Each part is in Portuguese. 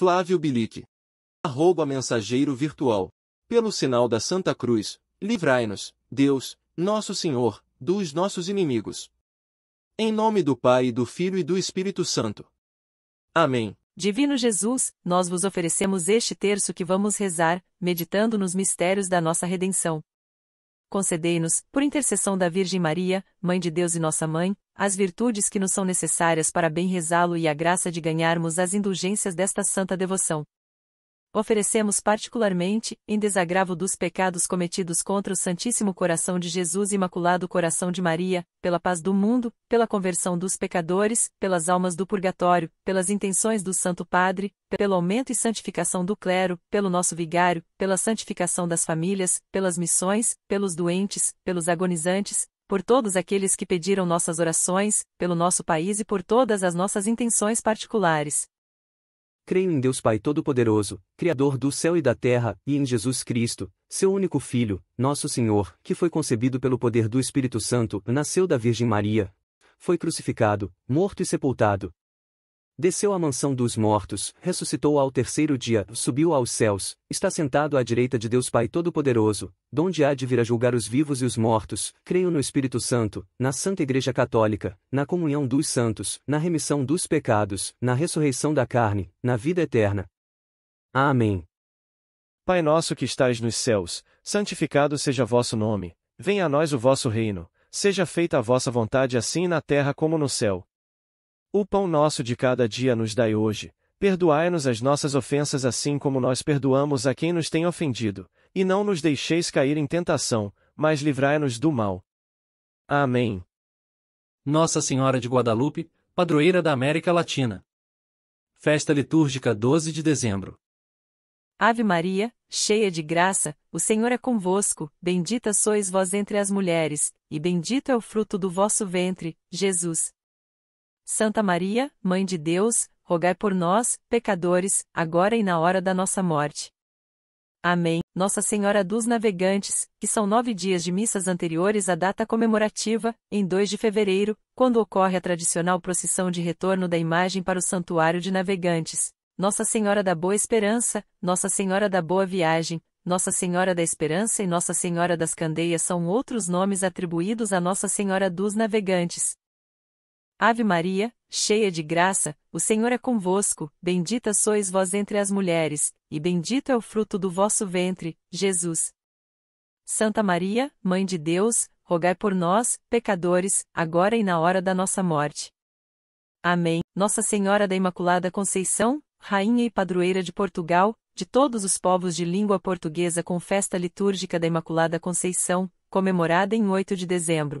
Flávio Bilic. Arroba mensageiro virtual. Pelo sinal da Santa Cruz, livrai-nos, Deus, nosso Senhor, dos nossos inimigos. Em nome do Pai e do Filho e do Espírito Santo. Amém. Divino Jesus, nós vos oferecemos este terço que vamos rezar, meditando nos mistérios da nossa redenção concedei-nos, por intercessão da Virgem Maria, Mãe de Deus e Nossa Mãe, as virtudes que nos são necessárias para bem rezá-lo e a graça de ganharmos as indulgências desta santa devoção. Oferecemos particularmente, em desagravo dos pecados cometidos contra o Santíssimo Coração de Jesus e Imaculado Coração de Maria, pela paz do mundo, pela conversão dos pecadores, pelas almas do purgatório, pelas intenções do Santo Padre, pelo aumento e santificação do clero, pelo nosso vigário, pela santificação das famílias, pelas missões, pelos doentes, pelos agonizantes, por todos aqueles que pediram nossas orações, pelo nosso país e por todas as nossas intenções particulares. Creio em Deus Pai Todo-Poderoso, Criador do céu e da terra, e em Jesus Cristo, seu único Filho, nosso Senhor, que foi concebido pelo poder do Espírito Santo, nasceu da Virgem Maria, foi crucificado, morto e sepultado, desceu à mansão dos mortos, ressuscitou ao terceiro dia, subiu aos céus, está sentado à direita de Deus Pai Todo-Poderoso, donde há de vir a julgar os vivos e os mortos. Creio no Espírito Santo, na Santa Igreja Católica, na comunhão dos santos, na remissão dos pecados, na ressurreição da carne, na vida eterna. Amém. Pai nosso que estais nos céus, santificado seja vosso nome, venha a nós o vosso reino, seja feita a vossa vontade assim na terra como no céu. O pão nosso de cada dia nos dai hoje, perdoai-nos as nossas ofensas assim como nós perdoamos a quem nos tem ofendido, e não nos deixeis cair em tentação, mas livrai-nos do mal. Amém. Nossa Senhora de Guadalupe, padroeira da América Latina. Festa litúrgica 12 de dezembro. Ave Maria, cheia de graça, o Senhor é convosco, bendita sois vós entre as mulheres, e bendito é o fruto do vosso ventre, Jesus. Santa Maria, Mãe de Deus, rogai por nós, pecadores, agora e na hora da nossa morte. Amém. Nossa Senhora dos Navegantes, que são nove dias de missas anteriores à data comemorativa, em 2 de fevereiro, quando ocorre a tradicional procissão de retorno da imagem para o Santuário de Navegantes. Nossa Senhora da Boa Esperança, Nossa Senhora da Boa Viagem, Nossa Senhora da Esperança e Nossa Senhora das Candeias são outros nomes atribuídos a Nossa Senhora dos Navegantes. Ave Maria, cheia de graça, o Senhor é convosco, bendita sois vós entre as mulheres, e bendito é o fruto do vosso ventre, Jesus. Santa Maria, Mãe de Deus, rogai por nós, pecadores, agora e na hora da nossa morte. Amém. Nossa Senhora da Imaculada Conceição, Rainha e Padroeira de Portugal, de todos os povos de língua portuguesa com festa litúrgica da Imaculada Conceição, comemorada em 8 de dezembro.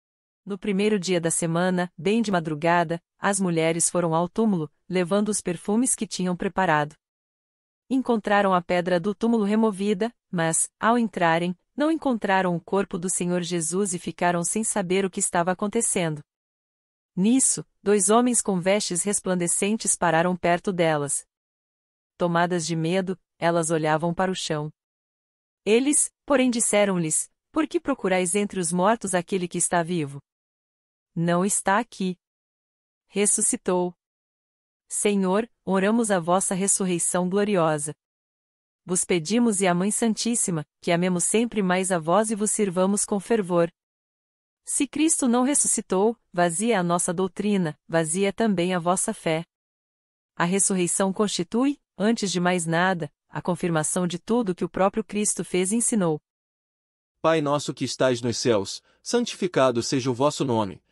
No primeiro dia da semana, bem de madrugada, as mulheres foram ao túmulo, levando os perfumes que tinham preparado. Encontraram a pedra do túmulo removida, mas, ao entrarem, não encontraram o corpo do Senhor Jesus e ficaram sem saber o que estava acontecendo. Nisso, dois homens com vestes resplandecentes pararam perto delas. Tomadas de medo, elas olhavam para o chão. Eles, porém, disseram-lhes: Por que procurais entre os mortos aquele que está vivo? não está aqui. Ressuscitou. Senhor, oramos a vossa ressurreição gloriosa. Vos pedimos e a Mãe Santíssima, que amemos sempre mais a vós e vos sirvamos com fervor. Se Cristo não ressuscitou, vazia a nossa doutrina, vazia também a vossa fé. A ressurreição constitui, antes de mais nada, a confirmação de tudo que o próprio Cristo fez e ensinou. Pai nosso que estais nos céus, santificado seja o vosso nome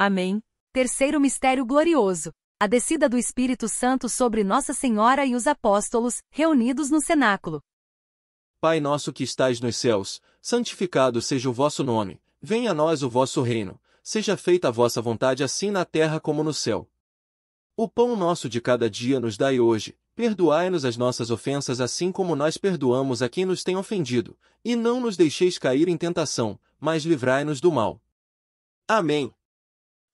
Amém. Terceiro mistério glorioso: a descida do Espírito Santo sobre Nossa Senhora e os apóstolos, reunidos no cenáculo. Pai nosso que estais nos céus, santificado seja o vosso nome, venha a nós o vosso reino, seja feita a vossa vontade assim na terra como no céu. O pão nosso de cada dia nos dai hoje, perdoai-nos as nossas ofensas assim como nós perdoamos a quem nos tem ofendido, e não nos deixeis cair em tentação, mas livrai-nos do mal. Amém.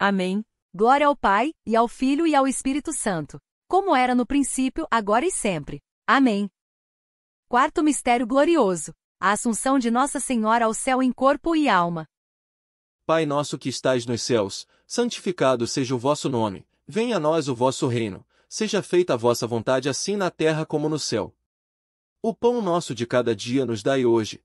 Amém. Glória ao Pai, e ao Filho e ao Espírito Santo, como era no princípio, agora e sempre. Amém. Quarto mistério glorioso: a assunção de Nossa Senhora ao céu em corpo e alma. Pai nosso que estais nos céus, santificado seja o vosso nome, venha a nós o vosso reino, seja feita a vossa vontade assim na terra como no céu. O pão nosso de cada dia nos dai hoje,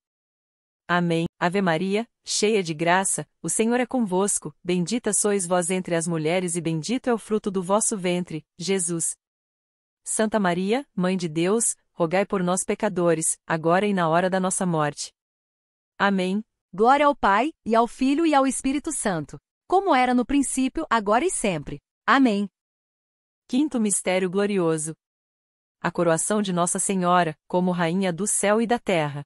Amém. Ave Maria, cheia de graça, o Senhor é convosco, bendita sois vós entre as mulheres e bendito é o fruto do vosso ventre, Jesus. Santa Maria, Mãe de Deus, rogai por nós pecadores, agora e na hora da nossa morte. Amém. Glória ao Pai, e ao Filho e ao Espírito Santo, como era no princípio, agora e sempre. Amém. Quinto mistério glorioso. A coroação de Nossa Senhora, como rainha do céu e da terra.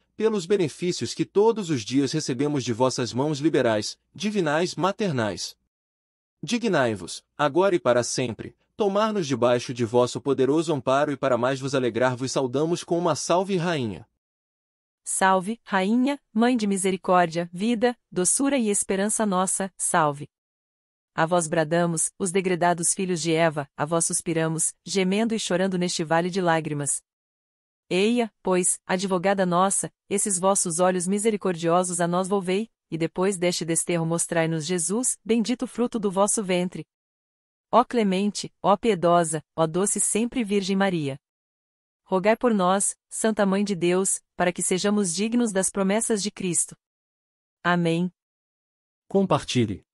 pelos benefícios que todos os dias recebemos de vossas mãos liberais, divinais maternais. Dignai-vos, agora e para sempre, tomar-nos debaixo de vosso poderoso amparo e para mais vos alegrar vos saudamos com uma salve rainha. Salve, rainha, mãe de misericórdia, vida, doçura e esperança nossa, salve. A vós bradamos, os degredados filhos de Eva, a vós suspiramos, gemendo e chorando neste vale de lágrimas, Eia, pois, advogada nossa, esses vossos olhos misericordiosos a nós volvei, e depois deste desterro mostrai-nos Jesus, bendito fruto do vosso ventre. Ó clemente, ó piedosa, ó doce sempre Virgem Maria. Rogai por nós, Santa Mãe de Deus, para que sejamos dignos das promessas de Cristo. Amém. Compartilhe.